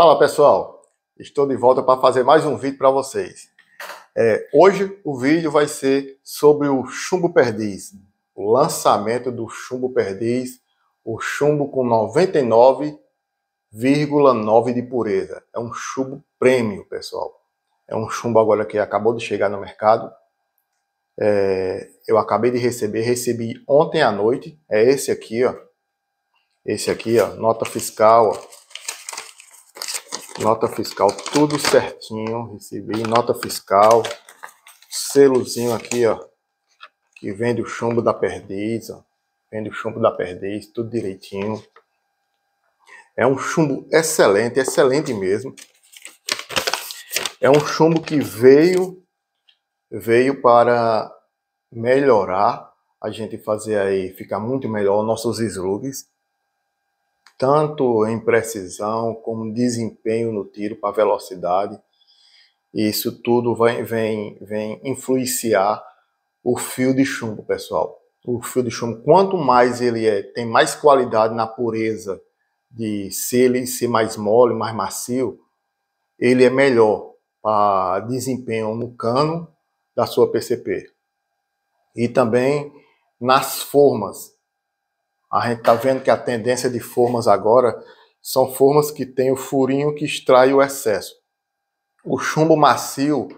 Fala pessoal, estou de volta para fazer mais um vídeo para vocês. É, hoje o vídeo vai ser sobre o chumbo perdiz, o lançamento do chumbo perdiz, o chumbo com 99,9 de pureza. É um chumbo prêmio, pessoal. É um chumbo agora que acabou de chegar no mercado. É, eu acabei de receber, recebi ontem à noite. É esse aqui, ó. Esse aqui, ó, nota fiscal, ó nota fiscal, tudo certinho, recebi nota fiscal, selozinho aqui, ó, que vem do chumbo da perdiz, ó, vem do chumbo da perdiz, tudo direitinho. É um chumbo excelente, excelente mesmo. É um chumbo que veio veio para melhorar, a gente fazer aí ficar muito melhor nossos slugs tanto em precisão como desempenho no tiro para velocidade. Isso tudo vem, vem, vem influenciar o fio de chumbo, pessoal. O fio de chumbo, quanto mais ele é, tem mais qualidade na pureza de se ele ser mais mole, mais macio, ele é melhor para desempenho no cano da sua PCP. E também nas formas a gente está vendo que a tendência de formas agora são formas que têm o furinho que extrai o excesso. O chumbo macio,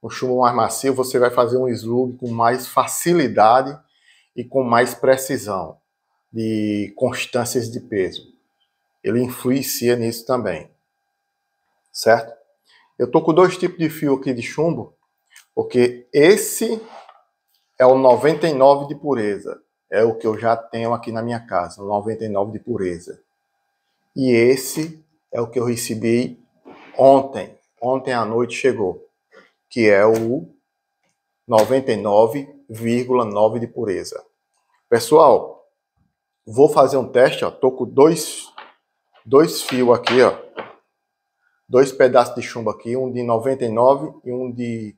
o chumbo mais macio, você vai fazer um slug com mais facilidade e com mais precisão de constâncias de peso. Ele influencia nisso também, certo? Eu tô com dois tipos de fio aqui de chumbo, porque esse é o 99 de pureza é o que eu já tenho aqui na minha casa, 99 de pureza. E esse é o que eu recebi ontem. Ontem à noite chegou, que é o 99,9 de pureza. Pessoal, vou fazer um teste, ó. Tô com dois dois fios aqui, ó. Dois pedaços de chumbo aqui, um de 99 e um de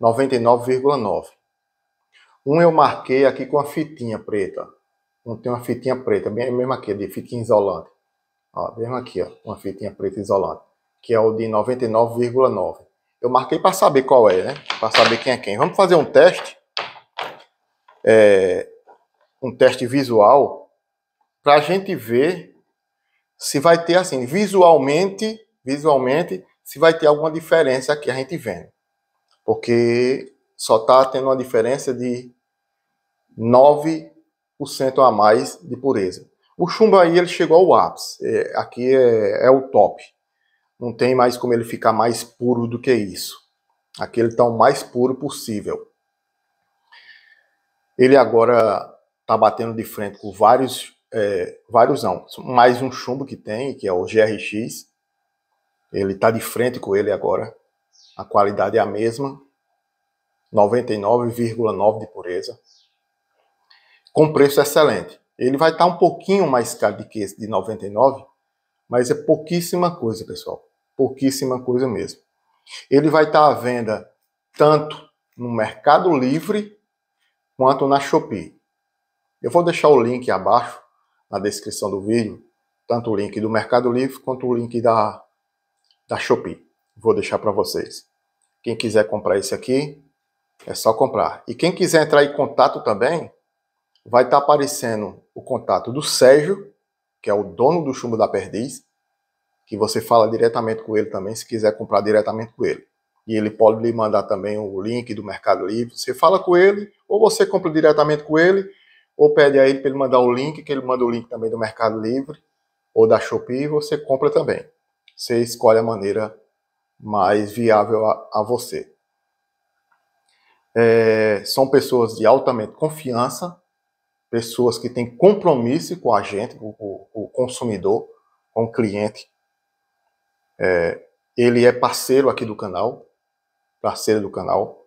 99,9. Um eu marquei aqui com a fitinha preta. Não tem uma fitinha preta, mesmo aqui, é de fitinha isolante. Ó, mesmo aqui, ó, uma fitinha preta isolante, que é o de 99,9. Eu marquei para saber qual é, né? Para saber quem é quem. Vamos fazer um teste. É, um teste visual para a gente ver se vai ter assim, visualmente, visualmente, se vai ter alguma diferença aqui a gente vendo. Porque só está tendo uma diferença de 9% a mais de pureza. O chumbo aí ele chegou ao ápice, é, aqui é, é, o top. Não tem mais como ele ficar mais puro do que isso. Aqui ele está o mais puro possível. Ele agora está batendo de frente com vários, é, vários não, mais um chumbo que tem, que é o GRX. Ele está de frente com ele agora. A qualidade é a mesma, 99,9 de pureza com preço excelente. Ele vai estar um pouquinho mais caro do que esse de 99, mas é pouquíssima coisa, pessoal. Pouquíssima coisa mesmo. Ele vai estar à venda tanto no Mercado Livre quanto na Shopee. Eu vou deixar o link abaixo na descrição do vídeo, tanto o link do Mercado Livre quanto o link da, da Shopee. Vou deixar para vocês. Quem quiser comprar esse aqui, é só comprar. E quem quiser entrar em contato também, vai estar tá aparecendo o contato do Sérgio, que é o dono do chumbo da Perdiz, que você fala diretamente com ele também, se quiser comprar diretamente com ele. E ele pode lhe mandar também o link do Mercado Livre. Você fala com ele, ou você compra diretamente com ele, ou pede a ele para ele mandar o link, que ele manda o link também do Mercado Livre ou da Shopee, você compra também. Você escolhe a maneira mais viável a, a você. É, são pessoas de altamente confiança, pessoas que têm compromisso com a gente, com o, o consumidor, com o cliente. É, ele é parceiro aqui do canal, parceiro do canal,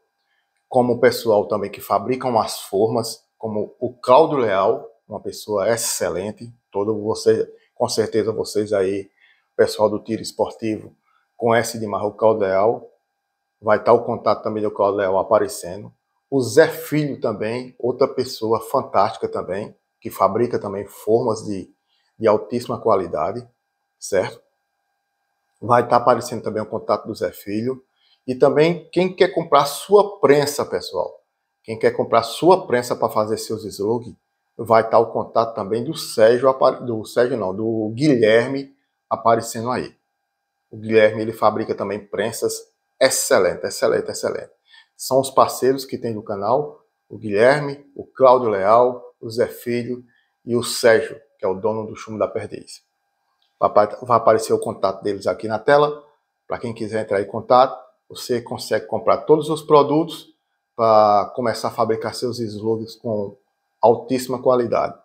como o pessoal também que fabricam as formas, como o Claudio Leal, uma pessoa excelente, todo você, com certeza vocês aí, pessoal do tiro esportivo, conhece demais o Claudio Leal, vai estar o contato também do Claudio Leal aparecendo. O Zé Filho também, outra pessoa fantástica também, que fabrica também formas de, de altíssima qualidade, certo? Vai estar tá aparecendo também o contato do Zé Filho. E também quem quer comprar sua prensa, pessoal. Quem quer comprar sua prensa para fazer seus slogans, vai estar tá o contato também do Sérgio, do Sérgio não, do Guilherme aparecendo aí. O Guilherme ele fabrica também prensas excelente, excelente, excelente são os parceiros que tem do canal, o Guilherme, o Cláudio Leal, o Zé Filho e o Sérgio, que é o dono do Chumbo da Perdiz. Vai aparecer o contato deles aqui na tela. Para quem quiser entrar em contato, você consegue comprar todos os produtos para começar a fabricar seus slogans com altíssima qualidade.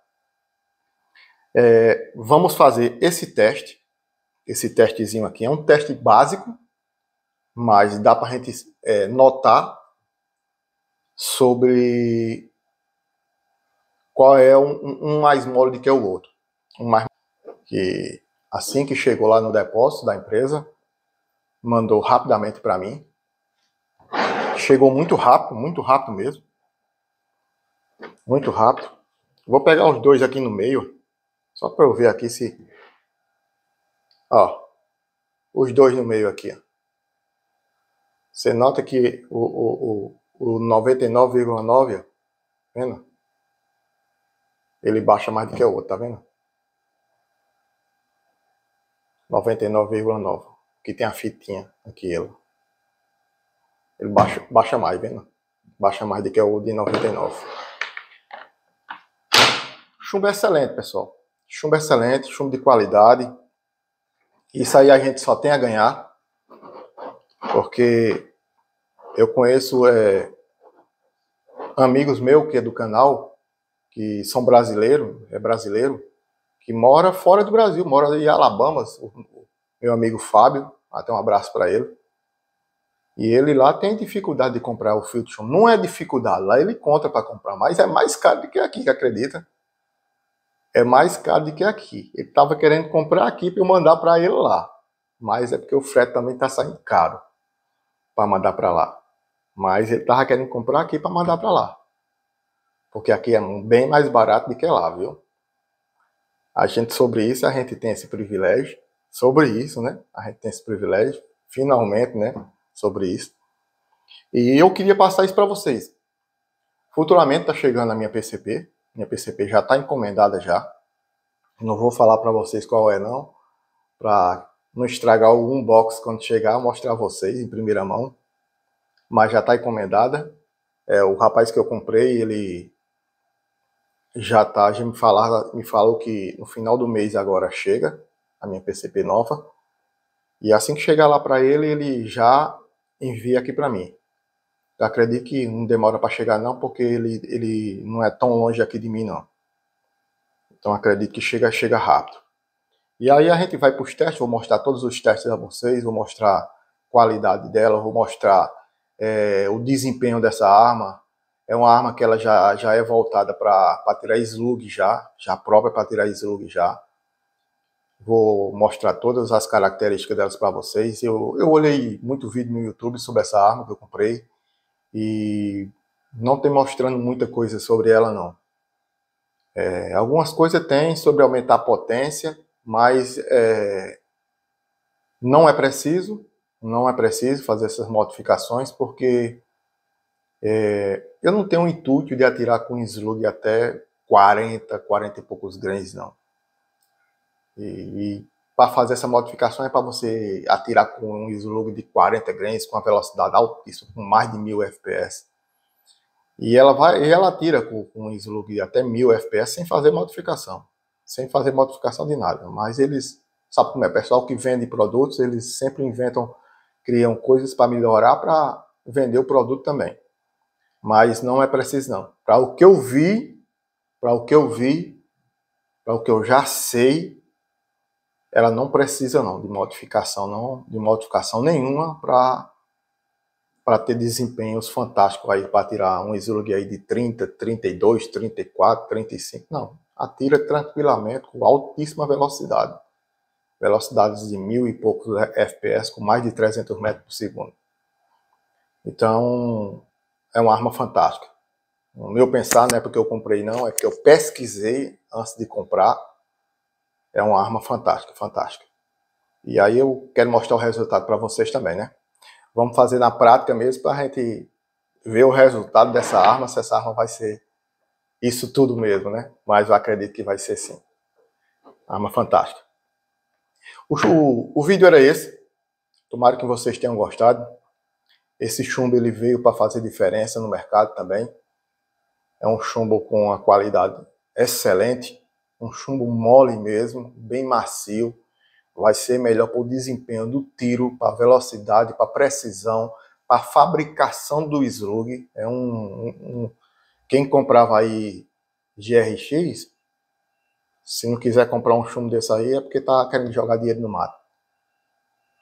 É, vamos fazer esse teste. Esse testezinho aqui é um teste básico, mas dá para a gente é, notar sobre qual é um, um mais mole do que o outro. Um mais que assim que chegou lá no depósito da empresa, mandou rapidamente para mim. Chegou muito rápido, muito rápido mesmo. Muito rápido. Vou pegar os dois aqui no meio, só para eu ver aqui se. Ó, os dois no meio aqui. Você nota que o, o o 99,9, tá vendo? Ele baixa mais do que o outro, tá vendo? 99,9. Que tem a fitinha aqui, ele. Ele baixa, baixa mais, vendo? Baixa mais do que o de 99. Chumbo é excelente, pessoal. Chumbo é excelente, chumbo de qualidade. Isso aí a gente só tem a ganhar. Porque eu conheço é, amigos meus que é do canal, que são brasileiro, é brasileiro, que mora fora do Brasil, mora em Alabama, meu amigo Fábio, até um abraço para ele. E ele lá tem dificuldade de comprar o filtro. Não é dificuldade, lá ele conta para comprar, mas é mais caro do que aqui, acredita? É mais caro do que aqui. Ele estava querendo comprar aqui para eu mandar para ele lá. Mas é porque o frete também está saindo caro para mandar para lá. Mas ele tava querendo comprar aqui para mandar para lá. Porque aqui é bem mais barato do que lá, viu? A gente sobre isso, a gente tem esse privilégio. Sobre isso, né? A gente tem esse privilégio, finalmente, né? Sobre isso. E eu queria passar isso para vocês. Futuramente está chegando a minha PCP. Minha PCP já está encomendada já. Não vou falar para vocês qual é não, para não estragar o unbox quando chegar, mostrar a vocês em primeira mão mas já está encomendada. É, o rapaz que eu comprei, ele já está. já me falar, me falou que no final do mês agora chega a minha PCP nova. E assim que chegar lá para ele, ele já envia aqui para mim. Eu acredito que não demora para chegar não, porque ele, ele não é tão longe aqui de mim não. Então acredito que chega chega rápido. E aí a gente vai para os testes, vou mostrar todos os testes a vocês, vou mostrar qualidade dela, vou mostrar é, o desempenho dessa arma. É uma arma que ela já, já é voltada para tirar slug já, já própria para tirar slug já. Vou mostrar todas as características delas para vocês. Eu, eu olhei muito vídeo no YouTube sobre essa arma que eu comprei e não tem mostrando muita coisa sobre ela não. É, algumas coisas tem sobre aumentar a potência, mas é, não é preciso não é preciso fazer essas modificações, porque é, eu não tenho o intuito de atirar com slug até 40, 40 e poucos grains, não. E, e para fazer essa modificação é para você atirar com um slug de 40 grains, com a velocidade altíssima, com mais de 1000 FPS. E ela vai, e ela atira com, com um slug de até 1000 FPS sem fazer modificação, sem fazer modificação de nada. Mas eles, sabe como é, pessoal que vende produtos, eles sempre inventam criam coisas para melhorar, para vender o produto também. Mas não é preciso não. Para o que eu vi, para o que eu vi, para o que eu já sei, ela não precisa não de modificação, não de modificação nenhuma para para ter desempenhos fantásticos aí para tirar um slug aí de 30, 32, 34, 35. Não, atira tranquilamente com altíssima velocidade velocidades de mil e poucos FPS com mais de 300 metros por segundo. Então, é uma arma fantástica. No meu pensar, não é porque eu comprei, não, é porque eu pesquisei antes de comprar. É uma arma fantástica, fantástica. E aí eu quero mostrar o resultado para vocês também, né? Vamos fazer na prática mesmo para a gente ver o resultado dessa arma, se essa arma vai ser isso tudo mesmo, né? Mas eu acredito que vai ser sim. Arma fantástica. O, o, o vídeo era esse. Tomara que vocês tenham gostado. Esse chumbo ele veio para fazer diferença no mercado também. É um chumbo com uma qualidade excelente, um chumbo mole mesmo, bem macio. Vai ser melhor para o desempenho do tiro, para a velocidade, para a precisão, para a fabricação do slug. É um, um, um, quem comprava aí GRX se não quiser comprar um chumbo desse aí, é porque tá querendo jogar dinheiro no mato.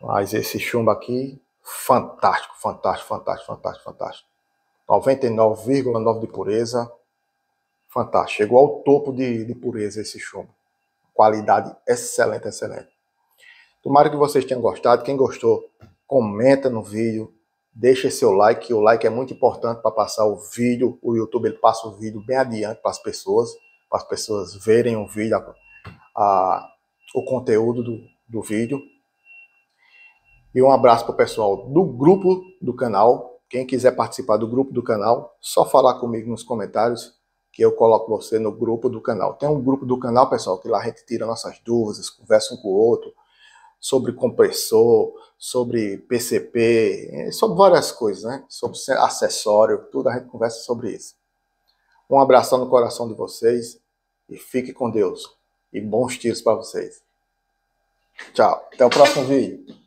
Mas esse chumbo aqui, fantástico, fantástico, fantástico, fantástico, fantástico. 99,9 de pureza. Fantástico. Chegou ao topo de, de pureza esse chumbo. Qualidade excelente, excelente. Tomara que vocês tenham gostado. Quem gostou, comenta no vídeo, deixa seu like, o like é muito importante para passar o vídeo. O YouTube ele passa o vídeo bem adiante para as pessoas para as pessoas verem o vídeo, a, a, o conteúdo do, do vídeo. E um abraço para o pessoal do grupo do canal. Quem quiser participar do grupo do canal, só falar comigo nos comentários que eu coloco você no grupo do canal. Tem um grupo do canal, pessoal, que lá a gente tira nossas dúvidas, conversa um com o outro sobre compressor, sobre PCP, eh, sobre várias coisas, né? Sobre acessório, tudo a gente conversa sobre isso. Um abração no coração de vocês e fique com Deus. E bons tiros para vocês. Tchau. Até o próximo vídeo.